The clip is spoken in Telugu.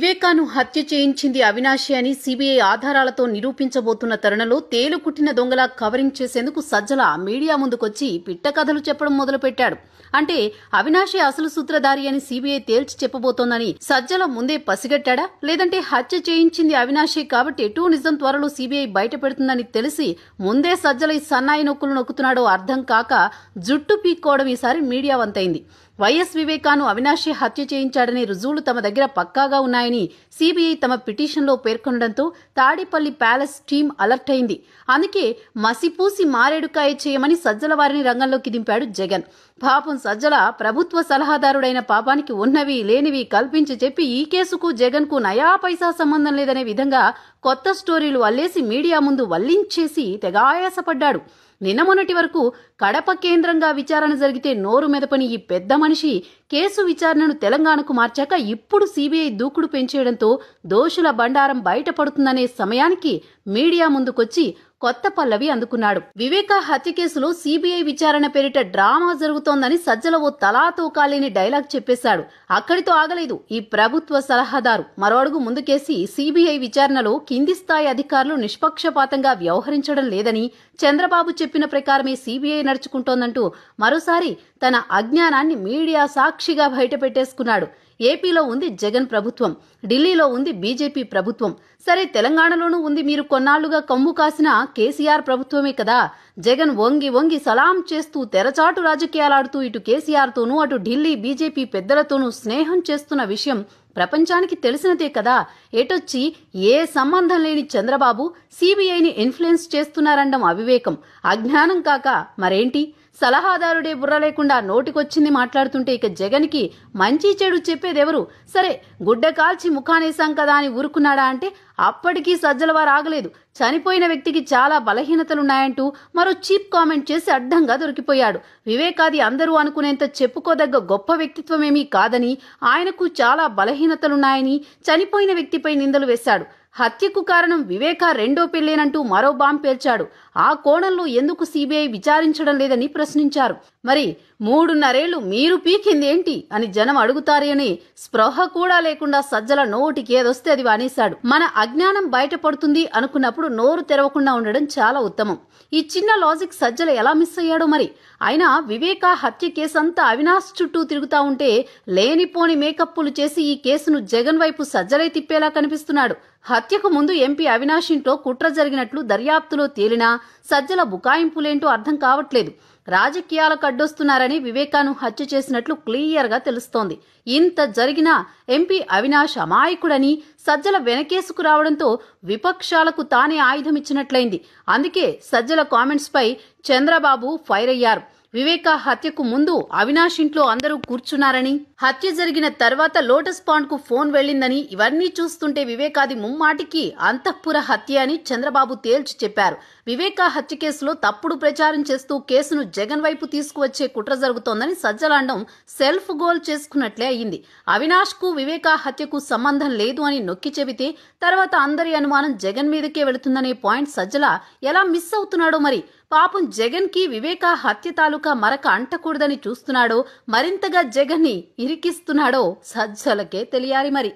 వివేకాను హత్య చేయించింది అవినాశి అని సీబీఐ ఆధారాలతో నిరూపించబోతున్న తరుణంలో తేలుకుట్టిన దొంగలా కవరింగ్ చేసేందుకు సజ్జల మీడియా ముందుకొచ్చి పిట్ట కథలు చెప్పడం మొదలుపెట్టాడు అంటే అవినాశి అసలు సూత్రధారి అని సీబీఐ తేల్చి చెప్పబోతోందని సజ్జల ముందే పసిగట్టాడా లేదంటే హత్య చేయించింది అవినాశి కాబట్టి ఎటు నిజం త్వరలో సీబీఐ బయటపెడుతుందని తెలిసి ముందే సజ్జల ఈ సన్నాయి నొక్కులు నొక్కుతున్నాడో అర్థం కాక జుట్టు పీక్కోవడం ఈసారి మీడియా వంతైంది వైఎస్ వివేకాను అవినాషి హత్య చేయించాడనే రుజువులు తమ దగ్గర పక్కాగా ఉన్నాయని సిబిఐ తమ పిటిషన్లో పేర్కొనడంతో తాడేపల్లి ప్యాలెస్ టీం అలర్ట్ అయింది అందుకే మసిపూసి మారేడుకాయ చేయమని సజ్జల వారిని రంగంలోకి దింపాడు జగన్ పాపం సజ్జల ప్రభుత్వ సలహాదారుడైన పాపానికి ఉన్నవి లేనివి కల్పించి చెప్పి ఈ కేసుకు జగన్కు నయా పైసా సంబంధం లేదనే విధంగా కొత్త స్టోరీలు వల్లేసి మీడియా ముందు వల్లించేసి తెగాయాసపడ్డాడు నిన్న మొన్నటి వరకు కడప కేంద్రంగా విచారణ జరిగితే నోరు మెదపని ఈ పెద్ద మనిషి కేసు విచారణను తెలంగాణకు మార్చాక ఇప్పుడు సీబీఐ దూకుడు పెంచేయడంతో దోషుల బండారం బయటపడుతుందనే సమయానికి మీడియా ముందుకొచ్చి కొత్త పల్లవి అందుకున్నాడు వివేక హత్య కేసులో సిబిఐ విచారణ పేరిట డ్రామా జరుగుతోందని సజ్జల ఓ తలాతూకాలేని డైలాగ్ చెప్పేశాడు అక్కడితో ఆగలేదు ఈ ప్రభుత్వ సలహాదారు మరో అడుగు ముందుకేసి సిబిఐ విచారణలో కింది స్థాయి అధికారులు నిష్పక్షపాతంగా వ్యవహరించడం లేదని చంద్రబాబు చెప్పిన ప్రకారమే సిబిఐ నడుచుకుంటోందంటూ మరోసారి తన అజ్ఞానాన్ని మీడియా సాక్షిగా బయటపెట్టేసుకున్నాడు ఏపీలో ఉంది జగన్ ప్రభుత్వం ఢిల్లీలో ఉంది బీజేపీ ప్రభుత్వం సరే తెలంగాణలోనూ ఉంది మీరు కొన్నాళ్లుగా కమ్ము కాసిన కేసీఆర్ ప్రభుత్వమే కదా జగన్ వంగి వంగి సలాం చేస్తూ తెరచాటు రాజకీయాలాడుతూ ఇటు కేసీఆర్తోనూ అటు ఢిల్లీ బీజేపీ పెద్దలతోనూ స్నేహం చేస్తున్న విషయం ప్రపంచానికి తెలిసినదే కదా ఎటొచ్చి ఏ సంబంధం లేని చంద్రబాబు సిబిఐని ఇన్ఫ్లుయెన్స్ చేస్తున్నారండం అవివేకం అజ్ఞానం కాక మరేంటి సలహాదారుడే బుర్ర లేకుండా నోటికొచ్చింది మాట్లాడుతుంటే ఇక జగన్కి మంచి చెడు చెప్పేదెవరు సరే గుడ్డ కాల్చి ముఖానేశాం కదా అని ఊరుకున్నాడా అంటే అప్పటికీ సజ్జల రాగలేదు ఆగలేదు చనిపోయిన వ్యక్తికి చాలా బలహీనతలున్నాయంటూ మరో చీప్ కామెంట్ చేసి అడ్డంగా దొరికిపోయాడు వివేకాది అందరూ అనుకునేంత చెప్పుకోదగ్గ గొప్ప వ్యక్తిత్వమేమీ కాదని ఆయనకు చాలా బలహీనతలున్నాయని చనిపోయిన వ్యక్తిపై నిందలు వేశాడు హత్యకు కారణం వివేకా రెండో పెళ్ళేనంటూ మరో బాంబు పేల్చాడు ఆ కోణంలో ఎందుకు సిబిఐ విచారించడం లేదని ప్రశ్నించారు మరి మూడున్నరేళ్లు మీరు పీకిందేంటి అని జనం అడుగుతారని స్పృహ కూడా లేకుండా సజ్జల నోటికి ఏదొస్తే అది వానేశాడు మన అజ్ఞానం బయటపడుతుంది అనుకున్నప్పుడు నోరు తెరవకుండా ఉండడం చాలా ఉత్తమం ఈ చిన్న లాజిక్ సజ్జల ఎలా మిస్ అయ్యాడో మరి అయినా వివేకా హత్య కేసు అంతా అవినాష్ చుట్టూ తిరుగుతా ఉంటే లేనిపోని మేకప్పులు చేసి ఈ కేసును జగన్ వైపు సజ్జలై తిప్పేలా కనిపిస్తున్నాడు హత్యకు ముందు ఎంపీ అవినాష్ ఇంట్లో కుట్ర జరిగినట్లు దర్యాప్తులో తేలినా సజ్జల బుకాయింపులేంటో అర్థం కావట్లేదు రాజకీయాలకు అడ్డొస్తున్నారని వివేకాను హత్య చేసినట్లు క్లియర్గా తెలుస్తోంది ఇంత జరిగినా ఎంపీ అవినాష్ అమాయకుడని సజ్జల వెనకేసుకు రావడంతో విపక్షాలకు తానే ఆయుధం ఇచ్చినట్లయింది అందుకే సజ్జల కామెంట్స్పై చంద్రబాబు ఫైర్ అయ్యారు వివేక హత్యకు ముందు అవినాష్ ఇంట్లో అందరూ కూర్చున్నారని హత్య జరిగిన తర్వాత లోటస్ పాండ్ కు ఫోన్ వెళ్లిందని ఇవన్నీ చూస్తుంటే వివేకాది ముమ్మాటికి అంతఃపుర హత్య అని చంద్రబాబు తేల్చి చెప్పారు వివేక హత్య కేసులో తప్పుడు ప్రచారం చేస్తూ కేసును జగన్ వైపు తీసుకువచ్చే కుట్ర జరుగుతోందని సజ్జలాండం సెల్ఫ్ గోల్ చేసుకున్నట్లే అయింది అవినాష్ కు వివేక హత్యకు సంబంధం లేదు అని నొక్కి చెబితే తర్వాత అందరి అనుమానం జగన్ మీదకే వెళుతుందనే పాయింట్ సజ్జల ఎలా మిస్ అవుతున్నాడో మరి పాపం జగన్కి వివేక హత్య తాలూకా మరక అంటకూడదని చూస్తున్నాడో మరింతగా జగన్ని ఇరికిస్తున్నాడో సజ్జలకే తెలియాలి మరి